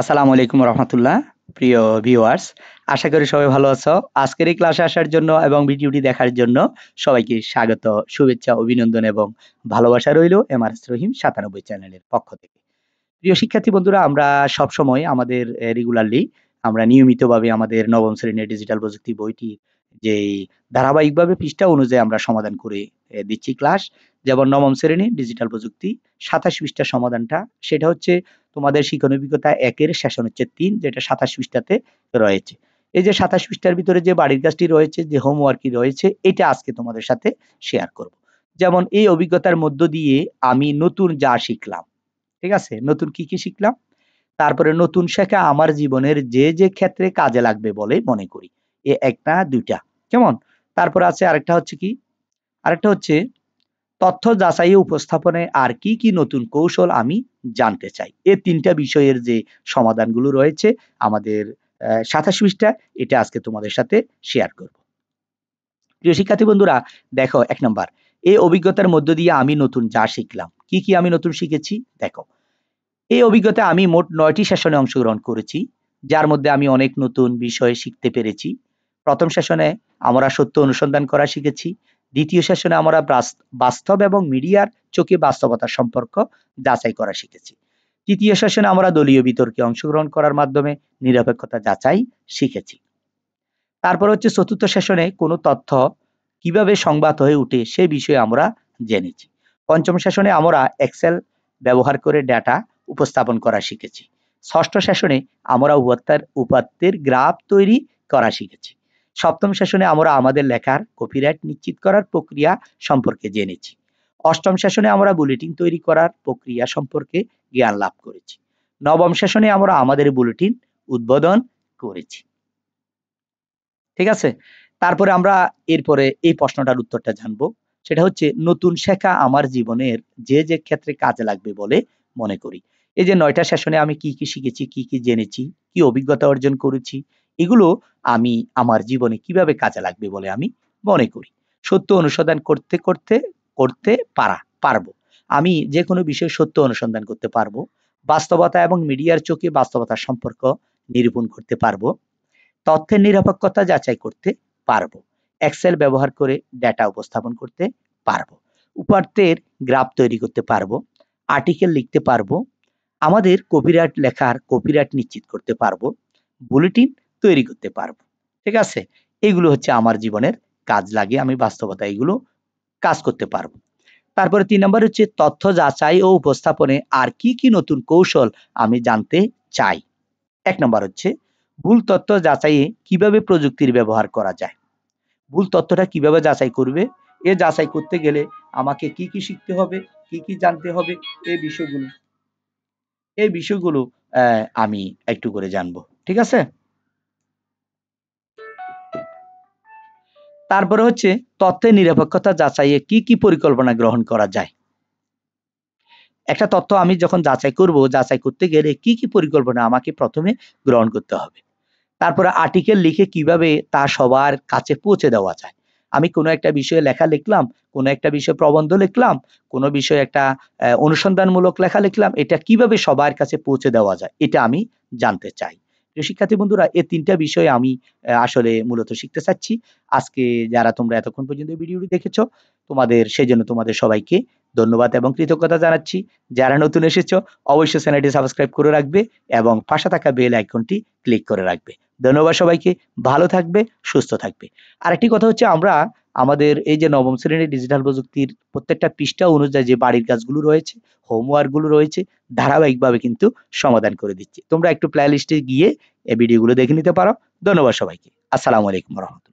আসসালামু আলাইকুম রহমতুল্লাহ প্রিয় ভিউয়ার্স আশা করি সবাই ভালো আছো আজকের এই ক্লাসে আসার জন্য এবং ভিডিওটি দেখার জন্য সবাইকে স্বাগত শুভেচ্ছা অভিনন্দন এবং ভালোবাসা রইল এম আর রহিম সাতানব্বই চ্যানেলের পক্ষ থেকে প্রিয় শিক্ষার্থী বন্ধুরা আমরা সবসময় আমাদের রেগুলারলি আমরা নিয়মিতভাবে আমাদের নবম শ্রেণীর ডিজিটাল প্রযুক্তি বইটির যে ধারাবাহিকভাবে পৃষ্ঠা অনুযায়ী আমরা সমাধান করে দিচ্ছি ক্লাস যেমন নবম শ্রেণী ডিজিটাল প্রযুক্তি সাতাশ পৃষ্ঠা সমাধানটা সেটা হচ্ছে তোমাদের শিক্ষণ অভিজ্ঞতা একের শাসন হচ্ছে তিন যেটা সাতাশ পৃষ্ঠাতে রয়েছে এই যে সাতাশ পৃষ্ঠার ভিতরে যে বাড়ির কাজটি রয়েছে যে হোমওয়ার্কই রয়েছে এটা আজকে তোমাদের সাথে শেয়ার করব। যেমন এই অভিজ্ঞতার মধ্য দিয়ে আমি নতুন যা শিখলাম ঠিক আছে নতুন কি কি শিখলাম তারপরে নতুন শেখা আমার জীবনের যে যে ক্ষেত্রে কাজে লাগবে বলে মনে করি এ একটা দুইটা কেমন তারপর আছে আরেকটা হচ্ছে কি আরেকটা হচ্ছে তথ্য যাচাই উপস্থাপনে আর কি কি নতুন কৌশল আমি জানতে চাই এ তিনটা বিষয়ের যে সমাধানগুলো রয়েছে আমাদের সাতাশ পৃষ্ঠা এটা আজকে তোমাদের সাথে শেয়ার করব প্রিয় শিক্ষার্থী বন্ধুরা দেখো এক নম্বর এই অভিজ্ঞতার মধ্য দিয়ে আমি নতুন যা শিখলাম কি কি আমি নতুন শিখেছি দেখো এই অভিজ্ঞতা আমি মোট নয়টি সেশনে অংশগ্রহণ করেছি যার মধ্যে আমি অনেক নতুন বিষয় শিখতে পেরেছি প্রথম সেশনে আমরা সত্য অনুসন্ধান করা শিখেছি দ্বিতীয় সেশনে আমরা বাস্তব এবং মিডিয়ার চোখে বাস্তবতা সম্পর্ক যাচাই করা শিখেছি তৃতীয় সেশনে আমরা দলীয় বিতর্কে অংশগ্রহণ করার মাধ্যমে নিরপেক্ষতা যাচাই শিখেছি তারপর হচ্ছে চতুর্থ সেশনে কোনো তথ্য কিভাবে সংবাদ হয়ে উঠে সে বিষয়ে আমরা জেনেছি পঞ্চম সেশনে আমরা এক্সেল ব্যবহার করে ডাটা উপস্থাপন করা শিখেছি ষষ্ঠ সেশনে আমরা উপাত্তের উপাত্তের গ্রাফ তৈরি করা শিখেছি সপ্তম শাসনে আমরা আমাদের লেখার কপিরাইট নিশ্চিত করার প্রক্রিয়া সম্পর্কে জেনেছি অষ্টম শাসনে আমরা বুলেটিন তৈরি করার প্রক্রিয়া সম্পর্কে জ্ঞান লাভ করেছি নবম শাসনে আমরা আমাদের বুলেটিন উদ্বোধন করেছি ঠিক আছে তারপরে আমরা এরপরে এই প্রশ্নটার উত্তরটা জানব সেটা হচ্ছে নতুন শেখা আমার জীবনের যে যে ক্ষেত্রে কাজে লাগবে বলে মনে করি এই যে নয়টা শাসনে আমি কি কি শিখেছি কি কি জেনেছি কি অভিজ্ঞতা অর্জন করেছি এগুলো আমি আমার জীবনে কিভাবে কাজে লাগবে বলে আমি মনে করি সত্য অনুসন্ধান করতে করতে করতে পারা পারব আমি যে কোনো বিষয়ে সত্য অনুসন্ধান করতে পারবো বাস্তবতা এবং মিডিয়ার চোখে বাস্তবতার সম্পর্ক নিরূপণ করতে পারবো তথ্যের নিরপেক্ষতা যাচাই করতে পারবো এক্সেল ব্যবহার করে ডেটা উপস্থাপন করতে পারবো উপার্থের গ্রাফ তৈরি করতে পারবো আর্টিকেল লিখতে পারবো আমাদের কপিরাইট লেখার কপিরাইট নিশ্চিত করতে পারবো বুলেটিন তৈরি করতে পারবো ঠিক আছে এগুলো হচ্ছে আমার জীবনের কাজ লাগে আমি বাস্তবতা এগুলো কাজ করতে পারবো তারপরে তিন নম্বর হচ্ছে তথ্য যাচাই ও উপস্থাপনে আর কি কি নতুন কৌশল আমি জানতে চাই এক নম্বর হচ্ছে ভুল তথ্য যাচাইয়ে কিভাবে প্রযুক্তির ব্যবহার করা যায় ভুল তথ্যটা কিভাবে যাচাই করবে এ যাচাই করতে গেলে আমাকে কি কি শিখতে হবে কি কি জানতে হবে এই বিষয়গুলো এই বিষয়গুলো আমি একটু করে জানবো ঠিক আছে তারপরে হচ্ছে তথ্যের নিরপেক্ষতা যাচাইয়ে কি কি পরিকল্পনা গ্রহণ করা যায় একটা তথ্য আমি যখন যাচাই করব যাচাই করতে গেলে কি কি পরিকল্পনা আমাকে প্রথমে গ্রহণ করতে হবে তারপরে আর্টিকেল লিখে কিভাবে তা সবার কাছে পৌঁছে দেওয়া যায় আমি কোনো একটা বিষয়ে লেখা লিখলাম কোনো একটা বিষয়ে প্রবন্ধ লিখলাম কোনো বিষয়ে একটা অনুসন্ধানমূলক লেখা লিখলাম এটা কিভাবে সবার কাছে পৌঁছে দেওয়া যায় এটা আমি জানতে চাই প্রিয় শিক্ষার্থী বন্ধুরা এই তিনটা বিষয়ে আমি আসলে মূলত শিখতে চাচ্ছি আজকে যারা তোমরা এতক্ষণ পর্যন্ত ভিডিওটি দেখেছো তোমাদের সেজন্য তোমাদের সবাইকে ধন্যবাদ এবং কৃতজ্ঞতা জানাচ্ছি যারা নতুন এসেছ অবশ্যই চ্যানেলটি সাবস্ক্রাইব করে রাখবে এবং পাশে থাকা বেল আইকনটি ক্লিক করে রাখবে ধন্যবাদ সবাইকে ভালো থাকবে সুস্থ থাকবে আরেকটি কথা হচ্ছে আমরা আমাদের এই যে নবম শ্রেণীর ডিজিটাল প্রযুক্তির প্রত্যেকটা পৃষ্ঠা অনুযায়ী যে বাড়ির কাজগুলো রয়েছে হোমওয়ার্কগুলো রয়েছে ধারাবাহিকভাবে কিন্তু সমাধান করে দিচ্ছি তোমরা একটু প্লে লিস্টে গিয়ে এই ভিডিওগুলো দেখে নিতে পারো ধন্যবাদ সবাইকে আসসালামু আলাইকুম রহমতুল্লাহ